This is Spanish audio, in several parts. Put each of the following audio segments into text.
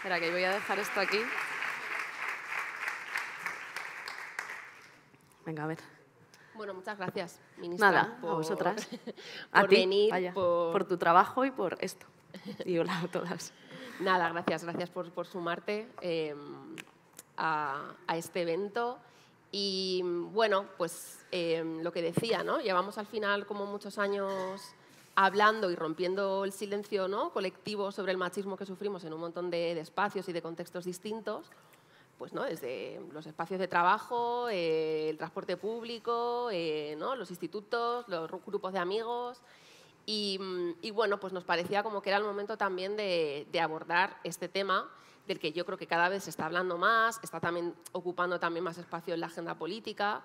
Espera, que voy a dejar esto aquí. Venga, a ver. Bueno, muchas gracias, ministra. Nada, a vosotras. a por venir, por... tu trabajo y por esto. Y hola a todas. Nada, gracias, gracias por, sumarte eh, a, este evento. Y bueno, pues eh, lo que decía, ¿no? Llevamos al final como muchos años hablando y rompiendo el silencio ¿no? colectivo sobre el machismo que sufrimos en un montón de, espacios y de contextos distintos, pues, ¿no? desde los espacios de trabajo, eh, el transporte público, eh, ¿no? los institutos, los grupos de amigos. Mm, y, bueno, pues nos parecía como que era el momento también de, abordar este tema del que yo creo que cada vez se está hablando más, está también ocupando también más espacio en la agenda política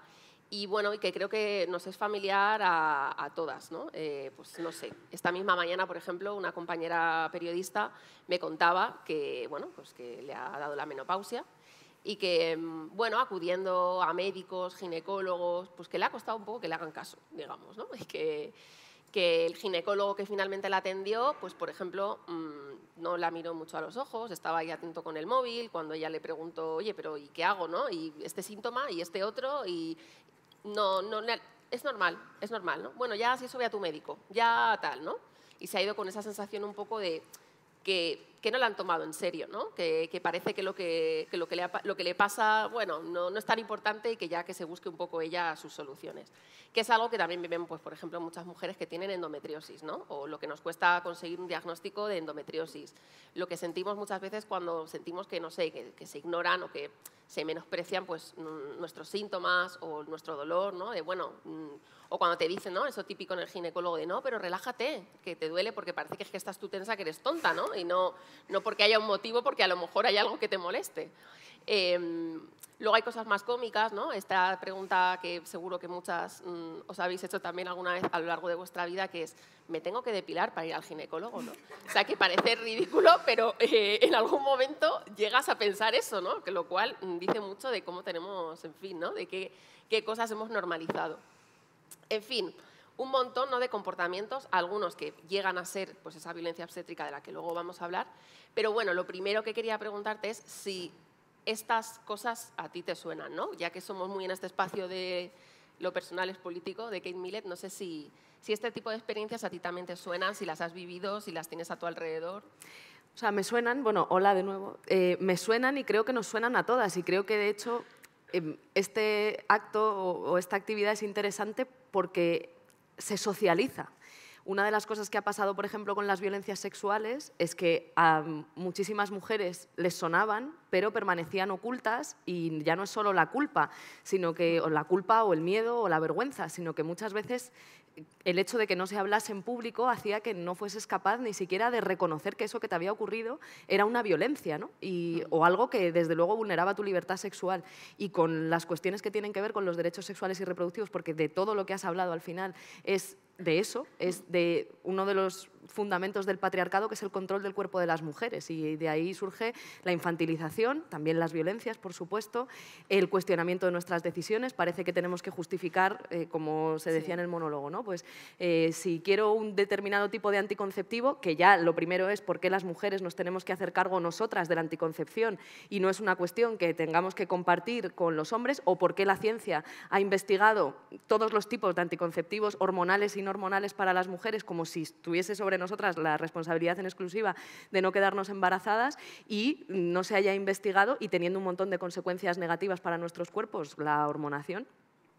y bueno, y que creo que nos es familiar a, todas, ¿no? Eh, pues no sé, esta misma mañana, por ejemplo, una compañera periodista me contaba que, bueno, pues que le ha dado la menopausia y que, mm, bueno, acudiendo a médicos, ginecólogos, pues que le ha costado un poco que le hagan caso, digamos, ¿no? Y que, que el ginecólogo que finalmente la atendió, pues por ejemplo, mm, no la miró mucho a los ojos, estaba ahí atento con el móvil, cuando ella le preguntó, oye, pero ¿y qué hago, no? Y este síntoma, y este otro, y, no, no, es normal, es normal, ¿no? Bueno, ya si eso ve a tu médico, ya tal, ¿no? Y se ha ido con esa sensación un poco de que que no la han tomado en serio, que, parece que, lo que, le, pasa bueno, no, es tan importante y que ya que se busque un poco ella sus soluciones. Que es algo que también viven, pues, por ejemplo, muchas mujeres que tienen endometriosis, ¿no? o lo que nos cuesta conseguir un diagnóstico de endometriosis. Lo que sentimos muchas veces cuando sentimos que, no sé, que, se ignoran o que se menosprecian pues, mm, nuestros síntomas o nuestro dolor, ¿no? de, bueno, mm, o cuando te dicen, ¿no? eso típico en el ginecólogo de no, pero relájate, que te duele porque parece que, es que estás tú tensa, que eres tonta, ¿no? y no no porque haya un motivo, porque a lo mejor hay algo que te moleste. Em, luego hay cosas más cómicas, ¿no? Esta pregunta que seguro que muchas mm, os habéis hecho también alguna vez a lo largo de vuestra vida, que es, ¿me tengo que depilar para ir al ginecólogo, no? O sea, que parece ridículo, pero eh, en algún momento llegas a pensar eso, ¿no? Que lo cual dice mucho de cómo tenemos, en fin, ¿no? De qué cosas hemos normalizado. En fin, un montón ¿no? de comportamientos, algunos que llegan a ser pues, esa violencia obstétrica de la que luego vamos a hablar. Pero bueno, lo primero que quería preguntarte es si estas cosas a ti te suenan, ¿no? Ya que somos muy en este espacio de lo personal es político, de Kate Millett, no sé si, si este tipo de experiencias a ti también te suenan, si las has vivido, si las tienes a tu alrededor. O sea, me suenan, bueno, hola de nuevo, eh, me suenan y creo que nos suenan a todas y creo que de hecho em, este acto o esta actividad es interesante porque se socializa. Una de las cosas que ha pasado, por ejemplo, con las violencias sexuales es que a muchísimas mujeres les sonaban, pero permanecían ocultas y ya no es solo la culpa, sino que la culpa o el miedo o la vergüenza, sino que muchas veces el hecho de que no se hablase en público hacía que no fueses capaz ni siquiera de reconocer que eso que te había ocurrido era una violencia, ¿no? Y, o algo que desde luego vulneraba tu libertad sexual. Y con las cuestiones que tienen que ver con los derechos sexuales y reproductivos, porque de todo lo que has hablado al final es de eso, es de uno de los fundamentos del patriarcado, que es el control del cuerpo de las mujeres. Y de ahí surge la infantilización, también las violencias, por supuesto, el cuestionamiento de nuestras decisiones. Parece que tenemos que justificar, eh, como se decía en el monólogo, ¿no? Pues eh, si quiero un determinado tipo de anticonceptivo, que ya lo primero es por qué las mujeres nos tenemos que hacer cargo nosotras de la anticoncepción y no es una cuestión que tengamos que compartir con los hombres, o por qué la ciencia ha investigado todos los tipos de anticonceptivos hormonales y hormonales para las mujeres, como si estuviese sobre nosotras la responsabilidad en exclusiva de no quedarnos embarazadas y no se haya investigado y teniendo un montón de consecuencias negativas para nuestros cuerpos la hormonación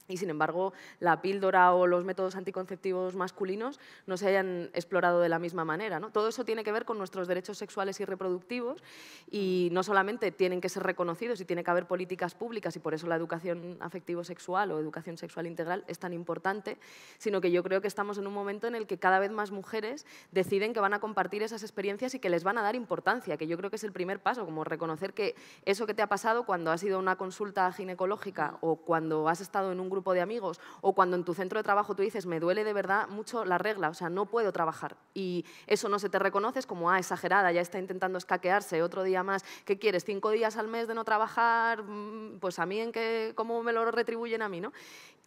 y sin embargo la píldora o los métodos anticonceptivos masculinos no se hayan explorado de la misma manera. ¿no? Todo eso tiene que ver con nuestros derechos sexuales y reproductivos y no solamente tienen que ser reconocidos y tiene que haber políticas públicas y por eso la educación afectivo-sexual o educación sexual integral es tan importante, sino que yo creo que estamos en un momento en el que cada vez más mujeres deciden que van a compartir esas experiencias y que les van a dar importancia, que yo creo que es el primer paso, como reconocer que eso que te ha pasado cuando has ido a una consulta ginecológica o cuando has estado en un grupo grupo de amigos o cuando en tu centro de trabajo tú dices, me duele de verdad mucho la regla, o sea, no puedo trabajar. Y eso no se te reconoce, como, ah, exagerada, ya está intentando escaquearse otro día más. ¿Qué quieres? ¿Cinco días al mes de no trabajar? Mm, pues a mí, ¿en qué, ¿cómo me lo retribuyen a mí? ¿no?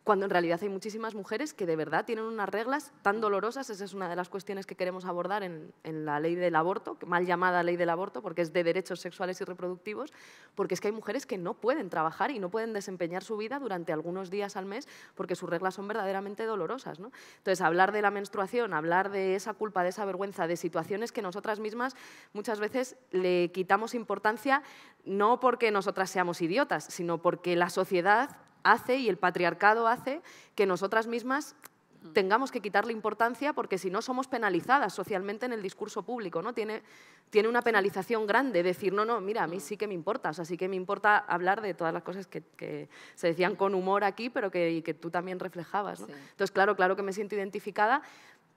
cuando en realidad hay muchísimas mujeres que de verdad tienen unas reglas tan dolorosas, esa es una de las cuestiones que queremos abordar en, la ley del aborto, mal llamada ley del aborto, porque es de derechos sexuales y reproductivos, porque es que hay mujeres que no pueden trabajar y no pueden desempeñar su vida durante algunos días al mes porque sus reglas son verdaderamente dolorosas. ¿no? Entonces, hablar de la menstruación, hablar de esa culpa, de esa vergüenza, de situaciones que nosotras mismas muchas veces le quitamos importancia, no porque nosotras seamos idiotas, sino porque la sociedad hace y el patriarcado hace que nosotras mismas mm. tengamos que quitarle importancia porque si no somos penalizadas socialmente en el discurso público, ¿no? Tiene, tiene una penalización grande decir, no, no, mira, a mí mm. sí que me importa, o sea, sí que me importa hablar de todas las cosas que, se decían con humor aquí, pero que, que tú también reflejabas, Entonces, claro, claro que me siento identificada,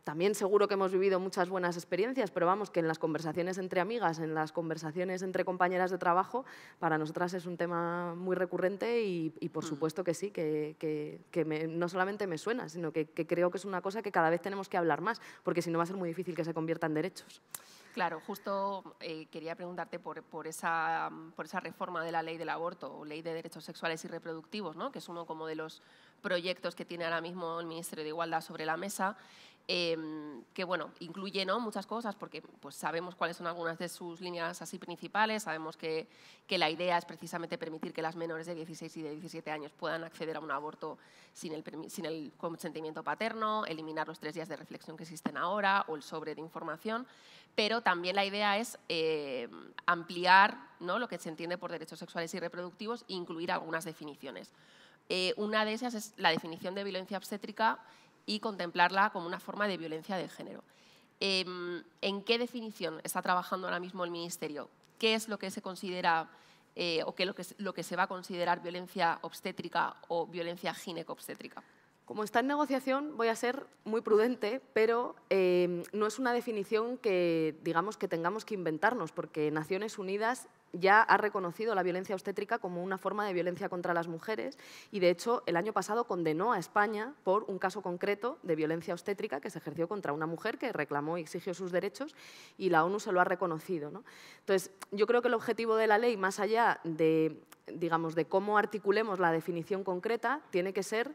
también seguro que hemos vivido muchas buenas experiencias, pero vamos, que en las conversaciones entre amigas, en las conversaciones entre compañeras de trabajo, para nosotras es un tema muy recurrente y, por mm. supuesto que sí, que, no solamente me suena, sino que, que creo que es una cosa que cada vez tenemos que hablar más, porque si no va a ser muy difícil que se convierta en derechos. Claro, justo eh, quería preguntarte por, esa, reforma de la ley del aborto o ley de derechos sexuales y reproductivos, ¿no? que es uno como de los proyectos que tiene ahora mismo el Ministerio de Igualdad sobre la mesa, em, que bueno, incluye ¿no? muchas cosas, porque pues, sabemos cuáles son algunas de sus líneas así principales, sabemos que, la idea es precisamente permitir que las menores de 16 y de 17 años puedan acceder a un aborto sin sin el consentimiento paterno, eliminar los tres días de reflexión que existen ahora o el sobre de información, pero también la idea es eh, ampliar lo que se entiende por derechos sexuales y reproductivos e incluir algunas definiciones. Eh, una de esas es la definición de violencia obstétrica y contemplarla como una forma de violencia de género. Em, ¿En qué definición está trabajando ahora mismo el Ministerio? ¿Qué es lo que se considera eh, o qué es lo que, lo que se va a considerar violencia obstétrica o violencia gineco-obstétrica? Como está en negociación, voy a ser muy prudente, pero em, no es una definición que, digamos, que tengamos que inventarnos, porque Naciones Unidas ya ha reconocido la violencia obstétrica como una forma de violencia contra las mujeres y, de hecho, el año pasado condenó a España por un caso concreto de violencia obstétrica que se ejerció contra una mujer que reclamó y exigió sus derechos y la ONU se lo ha reconocido. Entonces, yo creo que el objetivo de la ley, más allá de, digamos, de cómo articulemos la definición concreta, tiene que ser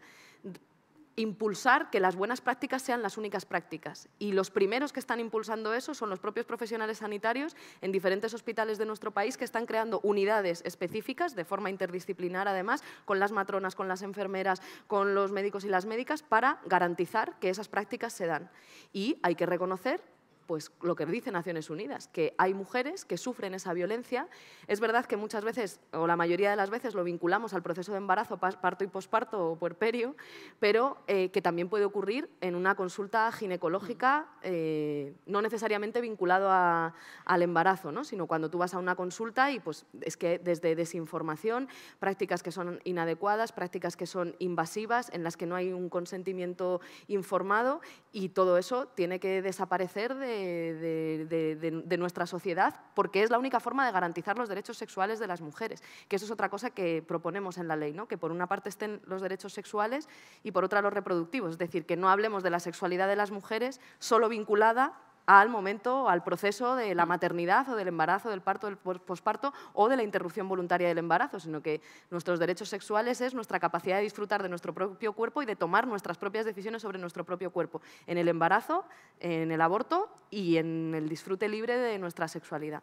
impulsar que las buenas prácticas sean las únicas prácticas. Y los primeros que están impulsando eso son los propios profesionales sanitarios en diferentes hospitales de nuestro país que están creando unidades específicas de forma interdisciplinar, además, con las matronas, con las enfermeras, con los médicos y las médicas, para garantizar que esas prácticas se dan. Y hay que reconocer pues lo que dice Naciones Unidas, que hay mujeres que sufren esa violencia. Es verdad que muchas veces, o la mayoría de las veces, lo vinculamos al proceso de embarazo, parto y posparto o puerperio, pero eh, que también puede ocurrir en una consulta ginecológica, eh, no necesariamente vinculado al embarazo, ¿no? sino cuando tú vas a una consulta y pues es que desde desinformación, prácticas que son inadecuadas, prácticas que son invasivas, en las que no hay un consentimiento informado y todo eso tiene que desaparecer de de, nuestra sociedad, porque es la única forma de garantizar los derechos sexuales de las mujeres, que eso es otra cosa que proponemos en la ley, ¿no? que por una parte estén los derechos sexuales y por otra los reproductivos, es decir, que no hablemos de la sexualidad de las mujeres solo vinculada al momento, al proceso de la maternidad o del embarazo, del parto, del posparto o de la interrupción voluntaria del embarazo, sino que nuestros derechos sexuales es nuestra capacidad de disfrutar de nuestro propio cuerpo y de tomar nuestras propias decisiones sobre nuestro propio cuerpo, en el embarazo, en el aborto y en el disfrute libre de nuestra sexualidad.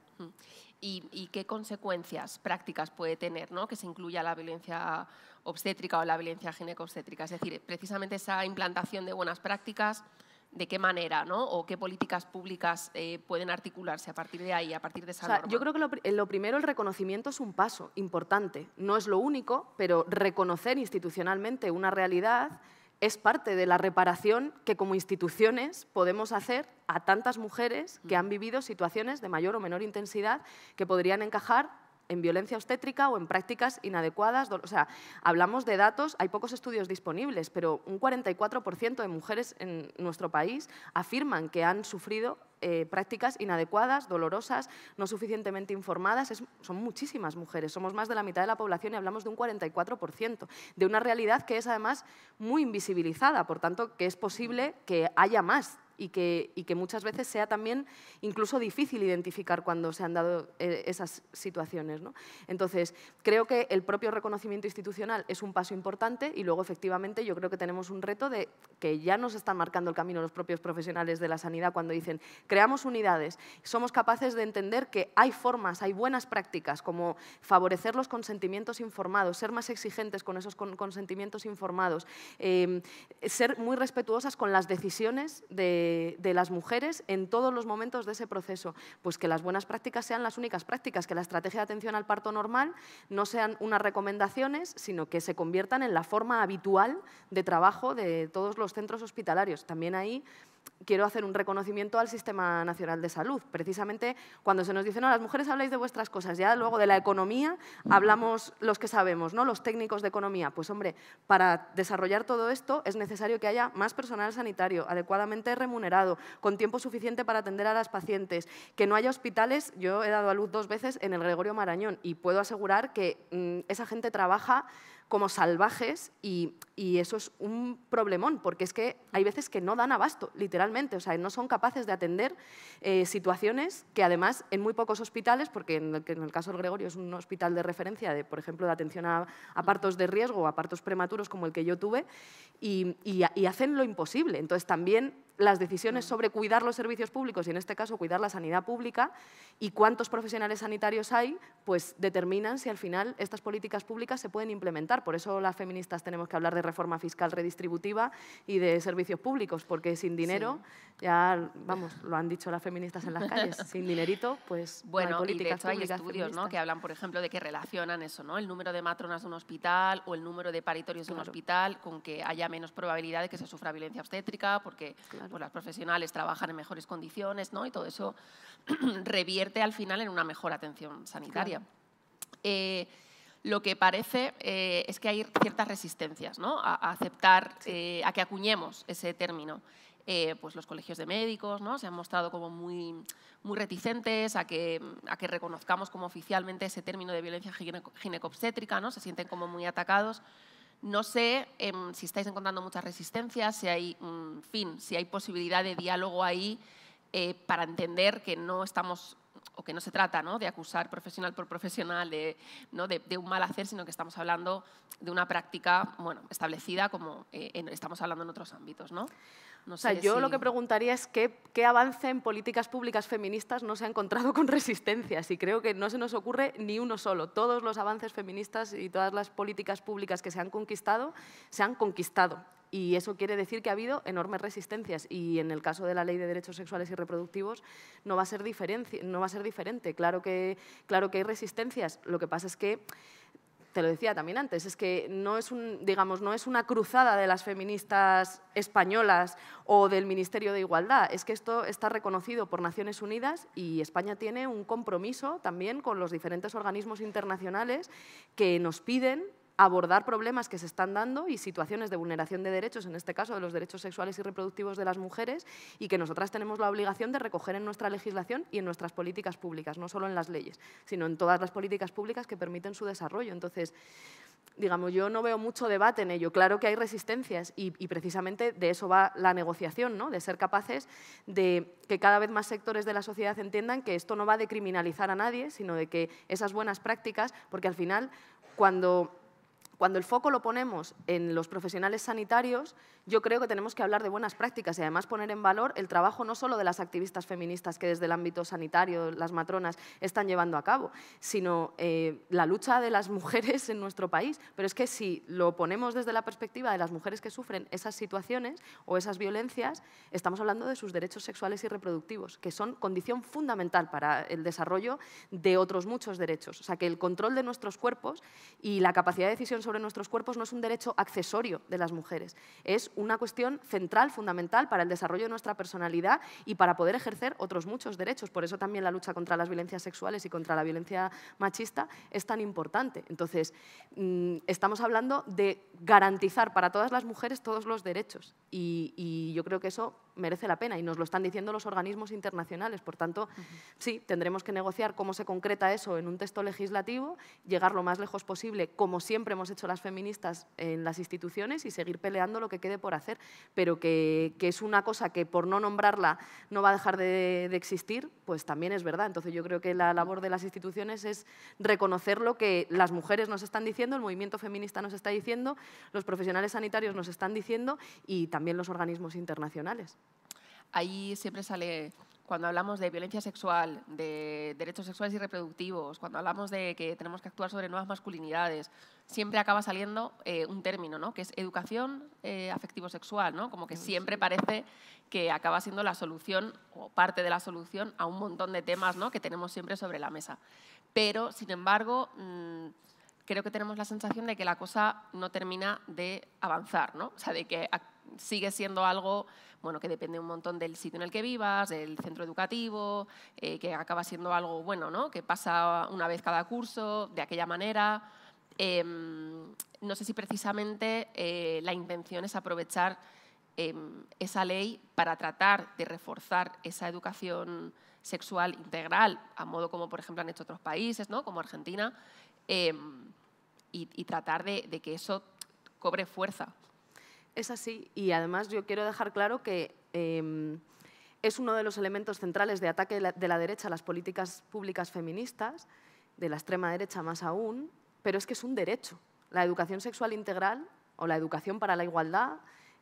¿Y, qué consecuencias prácticas puede tener ¿no? que se incluya la violencia obstétrica o la violencia gineco-obstétrica? Es decir, precisamente esa implantación de buenas prácticas de qué manera, ¿no? O qué políticas públicas eh, pueden articularse a partir de ahí, a partir de esa Yo creo que lo, lo, primero, el reconocimiento es un paso importante. No es lo único, pero reconocer institucionalmente una realidad es parte de la reparación que como instituciones podemos hacer a tantas mujeres que mm. han vivido situaciones de mayor o menor intensidad que podrían encajar en violencia obstétrica o en prácticas inadecuadas. O sea, hablamos de datos, hay pocos estudios disponibles, pero un 44% de mujeres en nuestro país afirman que han sufrido eh, prácticas inadecuadas, dolorosas, no suficientemente informadas. son muchísimas mujeres, somos más de la mitad de la población y hablamos de un 44%, de una realidad que es además muy invisibilizada, por tanto, que es posible que haya más y que, que muchas veces sea también incluso difícil identificar cuando se han dado eh, esas situaciones. Entonces, creo que el propio reconocimiento institucional es un paso importante y luego, efectivamente, yo creo que tenemos un reto de que ya nos están marcando el camino los propios profesionales de la sanidad cuando dicen, creamos unidades, somos capaces de entender que hay formas, hay buenas prácticas, como favorecer los consentimientos informados, ser más exigentes con esos consentimientos informados, eh, ser muy respetuosas con las decisiones de de, las mujeres en todos los momentos de ese proceso. Pues que las buenas prácticas sean las únicas prácticas, que la estrategia de atención al parto normal no sean unas recomendaciones, sino que se conviertan en la forma habitual de trabajo de todos los centros hospitalarios. También ahí quiero hacer un reconocimiento al Sistema Nacional de Salud. Precisamente cuando se nos dice, no, las mujeres habláis de vuestras cosas, ya luego de la economía hablamos los que sabemos, ¿no? los técnicos de economía. Pues hombre, para desarrollar todo esto es necesario que haya más personal sanitario, adecuadamente remunerado, con tiempo suficiente para atender a las pacientes, que no haya hospitales. Yo he dado a luz dos veces en el Gregorio Marañón y puedo asegurar que mm, esa gente trabaja como salvajes y, eso es un problemón, porque es que hay veces que no dan abasto, literalmente, o sea, no son capaces de atender eh, situaciones que además en muy pocos hospitales, porque en el, caso del Gregorio es un hospital de referencia, de, por ejemplo, de atención a, partos de riesgo o a partos prematuros como el que yo tuve, y hacen lo imposible. Entonces también las decisiones sobre cuidar los servicios públicos y en este caso cuidar la sanidad pública y cuántos profesionales sanitarios hay, pues determinan si al final estas políticas públicas se pueden implementar. Por eso las feministas tenemos que hablar de reforma fiscal redistributiva y de servicios públicos, porque sin dinero, ya vamos, lo han dicho las feministas en las calles, sin dinerito, pues bueno, hay y de hecho, hay estudios ¿no? que hablan, por ejemplo, de que relacionan eso, ¿no? El número de matronas de un hospital o el número de paritorios de un hospital con que haya menos probabilidad de que se sufra violencia obstétrica, porque pues las profesionales trabajan en mejores condiciones, ¿no? Y todo eso revierte al final en una mejor atención sanitaria. Eh, lo que parece eh, es que hay ciertas resistencias a, aceptar, eh, a que acuñemos ese término. pues los colegios de médicos ¿no? se han mostrado como muy, muy reticentes a que, reconozcamos como oficialmente ese término de violencia gineco ginecobstétrica, ¿no? se sienten como muy atacados. No sé em, si estáis encontrando muchas resistencia, si hay, un fin, si hay posibilidad de diálogo ahí eh, para entender que no estamos o que no se trata ¿no? de acusar profesional por profesional de, ¿no? de, un mal hacer, sino que estamos hablando de una práctica bueno, establecida como eh, en, estamos hablando en otros ámbitos. ¿no? sea, yo lo que preguntaría es qué, avance en políticas públicas feministas no se ha encontrado con resistencias y creo que no se nos ocurre ni uno solo. Todos los avances feministas y todas las políticas públicas que se han conquistado, se han conquistado. Y eso quiere decir que ha habido enormes resistencias y en el caso de la Ley de Derechos Sexuales y Reproductivos no va a ser, diferente. claro que hay resistencias, lo que pasa es que te lo decía también antes, es que no es, un, digamos, no es una cruzada de las feministas españolas o del Ministerio de Igualdad, es que esto está reconocido por Naciones Unidas y España tiene un compromiso también con los diferentes organismos internacionales que nos piden abordar problemas que se están dando y situaciones de vulneración de derechos, en este caso de los derechos sexuales y reproductivos de las mujeres, y que nosotras tenemos la obligación de recoger en nuestra legislación y en nuestras políticas públicas, no solo en las leyes, sino en todas las políticas públicas que permiten su desarrollo. Entonces, digamos, yo no veo mucho debate en ello. Claro que hay resistencias y, precisamente de eso va la negociación, ¿no? de ser capaces de que cada vez más sectores de la sociedad entiendan que esto no va a decriminalizar a nadie, sino de que esas buenas prácticas, porque al final cuando cuando el foco lo ponemos en los profesionales sanitarios, yo creo que tenemos que hablar de buenas prácticas y además poner en valor el trabajo no solo de las activistas feministas que desde el ámbito sanitario, las matronas, están llevando a cabo, sino eh, la lucha de las mujeres en nuestro país. Pero es que si lo ponemos desde la perspectiva de las mujeres que sufren esas situaciones o esas violencias, estamos hablando de sus derechos sexuales y reproductivos, que son condición fundamental para el desarrollo de otros muchos derechos. O sea, que el control de nuestros cuerpos y la capacidad de decisión sobre nuestros cuerpos no es un derecho accesorio de las mujeres, es una cuestión central, fundamental para el desarrollo de nuestra personalidad y para poder ejercer otros muchos derechos. Por eso también la lucha contra las violencias sexuales y contra la violencia machista es tan importante. Entonces, mm, estamos hablando de garantizar para todas las mujeres todos los derechos y, yo creo que eso merece la pena y nos lo están diciendo los organismos internacionales. Por tanto, sí, tendremos que negociar cómo se concreta eso en un texto legislativo, llegar lo más lejos posible, como siempre hemos hecho las feministas en las instituciones y seguir peleando lo que quede por hacer, pero que, es una cosa que por no nombrarla no va a dejar de, de, existir, pues también es verdad. Entonces yo creo que la labor de las instituciones es reconocer lo que las mujeres nos están diciendo, el movimiento feminista nos está diciendo, los profesionales sanitarios nos están diciendo y también los organismos internacionales. Ahí siempre sale cuando hablamos de violencia sexual, de derechos sexuales y reproductivos, cuando hablamos de que tenemos que actuar sobre nuevas masculinidades, siempre acaba saliendo eh, un término, ¿no? que es educación eh, afectivo-sexual, ¿no? como que siempre parece que acaba siendo la solución o parte de la solución a un montón de temas ¿no? que tenemos siempre sobre la mesa. Pero, sin embargo, mm, creo que tenemos la sensación de que la cosa no termina de avanzar, ¿no? O sea, de que sigue siendo algo bueno, que depende un montón del sitio en el que vivas, del centro educativo, eh, que acaba siendo algo bueno, que pasa una vez cada curso, de aquella manera. Em, no sé si precisamente eh, la intención es aprovechar em, esa ley para tratar de reforzar esa educación sexual integral, a modo como por ejemplo han hecho otros países, como Argentina, Em, y, tratar de, que eso cobre fuerza. Es así, y además yo quiero dejar claro que em, es uno de los elementos centrales de ataque de la, derecha a las políticas públicas feministas, de la extrema derecha más aún, pero es que es un derecho. La educación sexual integral o la educación para la igualdad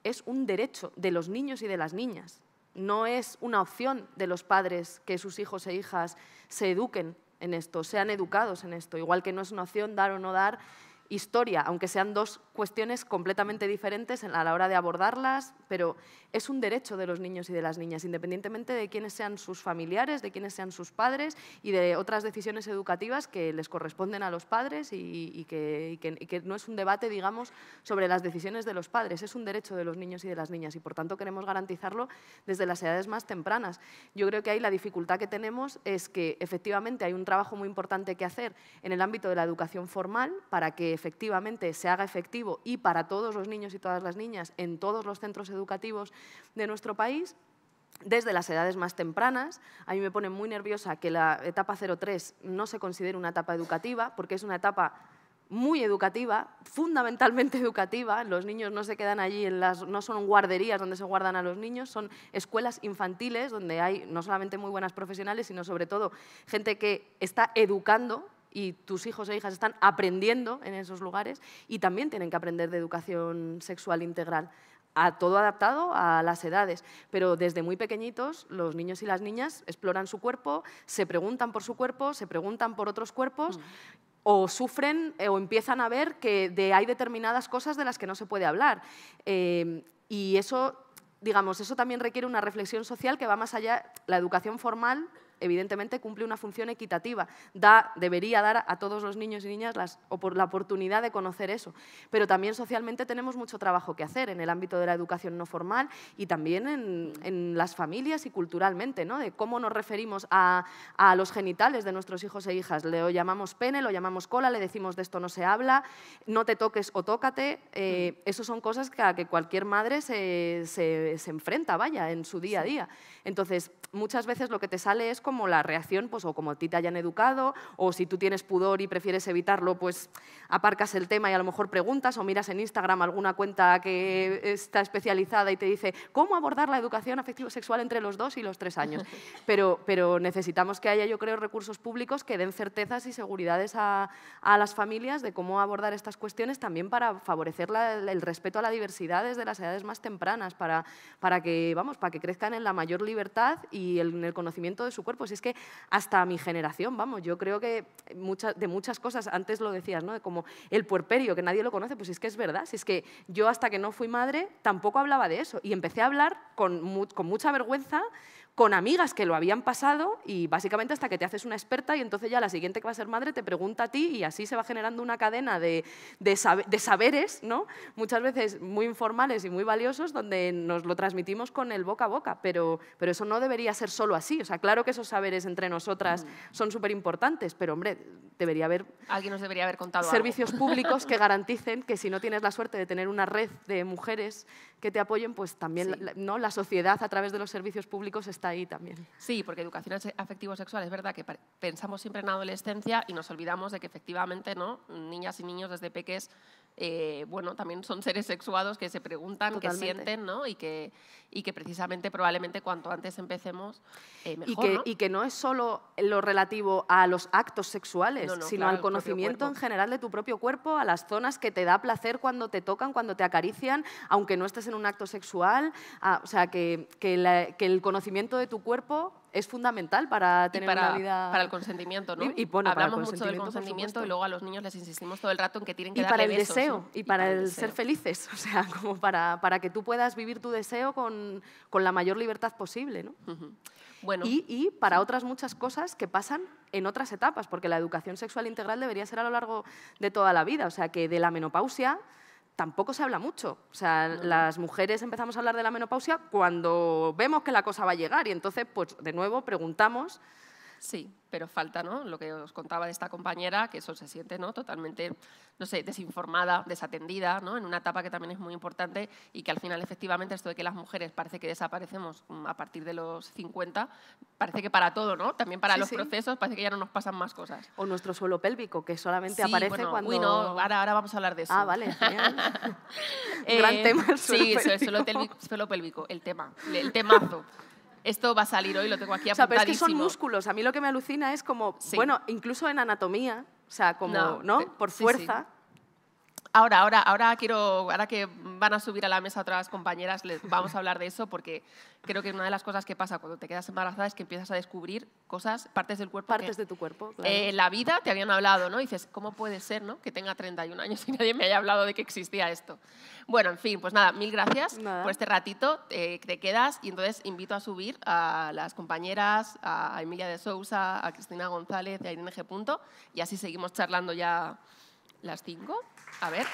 es un derecho de los niños y de las niñas. No es una opción de los padres que sus hijos e hijas se eduquen en esto, sean educados en esto, igual que no es una opción dar o no dar historia, aunque sean dos cuestiones completamente diferentes a la hora de abordarlas, pero es un derecho de los niños y de las niñas, independientemente de quiénes sean sus familiares, de quiénes sean sus padres y de otras decisiones educativas que les corresponden a los padres y, que, que no es un debate, digamos, sobre las decisiones de los padres, es un derecho de los niños y de las niñas y, por tanto, queremos garantizarlo desde las edades más tempranas. Yo creo que ahí la dificultad que tenemos es que, efectivamente, hay un trabajo muy importante que hacer en el ámbito de la educación formal para que, efectivamente, se haga efectivo y para todos los niños y todas las niñas en todos los centros educativos de nuestro país desde las edades más tempranas. A mí me pone muy nerviosa que la etapa 03 no se considere una etapa educativa, porque es una etapa muy educativa, fundamentalmente educativa. Los niños no se quedan allí, en no son guarderías donde se guardan a los niños, son escuelas infantiles donde hay no solamente muy buenas profesionales, sino sobre todo gente que está educando y tus hijos e hijas están aprendiendo en esos lugares y también tienen que aprender de educación sexual integral a todo adaptado a las edades, pero desde muy pequeñitos los niños y las niñas exploran su cuerpo, se preguntan por su cuerpo, se preguntan por otros cuerpos mm. o sufren eh, o empiezan a ver que hay determinadas cosas de las que no se puede hablar. Eh, y eso, digamos, eso también requiere una reflexión social que va más allá. La educación formal evidentemente cumple una función equitativa, da, debería dar a todos los niños y niñas la oportunidad de conocer eso. Pero también socialmente tenemos mucho trabajo que hacer en el ámbito de la educación no formal y también en, las familias y culturalmente, ¿no? de cómo nos referimos a, los genitales de nuestros hijos e hijas. Le llamamos pene, lo llamamos cola, le decimos de esto no se habla, no te toques o tócate. Eh, mm. Esas son cosas que a que cualquier madre se, enfrenta, vaya, en su día a día. Entonces, muchas veces lo que te sale es como la reacción, pues o como a ti te hayan educado, o si tú tienes pudor y prefieres evitarlo, pues aparcas el tema y a lo mejor preguntas o miras en Instagram alguna cuenta que está especializada y te dice cómo abordar la educación afectivo-sexual entre los dos y los tres años. Pero, pero necesitamos que haya, yo creo, recursos públicos que den certezas y seguridades a, las familias de cómo abordar estas cuestiones también para favorecer el respeto a la diversidad desde las edades más tempranas, para, para, que, vamos, para que crezcan en la mayor libertad y y el, en el conocimiento de su cuerpo. Si es que hasta mi generación, vamos, yo creo que de muchas cosas, antes lo decías, ¿no? Como el puerperio, que nadie lo conoce, pues es que es verdad. Si es que yo hasta que no fui madre tampoco hablaba de eso y empecé a hablar con mucha vergüenza con amigas que lo habían pasado y básicamente hasta que te haces una experta y entonces ya la siguiente que va a ser madre te pregunta a ti y así se va generando una cadena de, de, saberes, ¿no? muchas veces muy informales y muy valiosos, donde nos lo transmitimos con el boca a boca, pero, pero eso no debería ser solo así. O sea, claro que esos saberes entre nosotras mm. son súper importantes, pero hombre, debería haber... Alguien nos debería haber contado Servicios públicos que garanticen que si no tienes la suerte de tener una red de mujeres que te apoyen, pues también la, ¿no? la sociedad a través de los servicios públicos está ahí también. Sí, porque educación afectivo-sexual es verdad que pensamos siempre en adolescencia y nos olvidamos de que efectivamente ¿no? niñas y niños desde peques eh, bueno, también son seres sexuados que se preguntan, que sienten, ¿no? Y que, y que precisamente probablemente cuanto antes empecemos, eh, mejor. Y que, ¿no? y que ¿no? es solo lo relativo a los actos sexuales, sino al conocimiento en general de tu propio cuerpo, a las zonas que te da placer cuando te tocan, cuando te acarician, aunque no estés en un acto sexual, ah, o sea, que, que, el conocimiento de tu cuerpo es fundamental para tener para, una vida... para el consentimiento, ¿no? Y, Hablamos mucho del consentimiento y luego a los niños les insistimos todo el rato en que tienen que y para el deseo y, para, el, ser felices, o sea, como para, para que tú puedas vivir tu deseo con, con la mayor libertad posible, ¿no? Bueno. Y, y, para otras muchas cosas que pasan en otras etapas, porque la educación sexual integral debería ser a lo largo de toda la vida, o sea que de la menopausia tampoco se habla mucho. O sea, las mujeres empezamos a hablar de la menopausia cuando vemos que la cosa va a llegar y entonces, pues, de nuevo, preguntamos Sí, pero falta, ¿no? Lo que os contaba de esta compañera, que eso se siente, ¿no? Totalmente, no sé, desinformada, desatendida, ¿no? En una etapa que también es muy importante y que al final, efectivamente, esto de que las mujeres parece que desaparecemos mm, a partir de los 50, parece que para todo, ¿no? También para los procesos parece que ya no nos pasan más cosas. O nuestro suelo pélvico, que solamente aparece cuando... Uy, no, ahora, ahora vamos a hablar de eso. Ah, vale. Gran eh, tema el suelo Sí, pélvico. Sí, suelo pélvico, el tema, el temazo. Esto va a salir hoy, lo tengo aquí apuntadísimo. O sea, pero es que son músculos. A mí lo que me alucina es como, bueno, incluso en anatomía, o sea, como, ¿no? Por fuerza. Ahora, ahora, ahora quiero, ahora que van a subir a la mesa otras compañeras, les vamos a hablar de eso porque creo que una de las cosas que pasa cuando te quedas embarazada es que empiezas a descubrir cosas, partes del cuerpo. Partes de tu cuerpo. Claro. Eh, la vida te habían hablado, ¿no? Y dices, ¿cómo puede ser, no? Que tenga 31 años y nadie me haya hablado de que existía esto. Bueno, en fin, pues nada, mil gracias por este ratito. Eh, que te quedas y entonces invito a subir a las compañeras, a Emilia de Sousa, a Cristina González y a Irene G. Punto, y así seguimos charlando ya las cinco. A ver.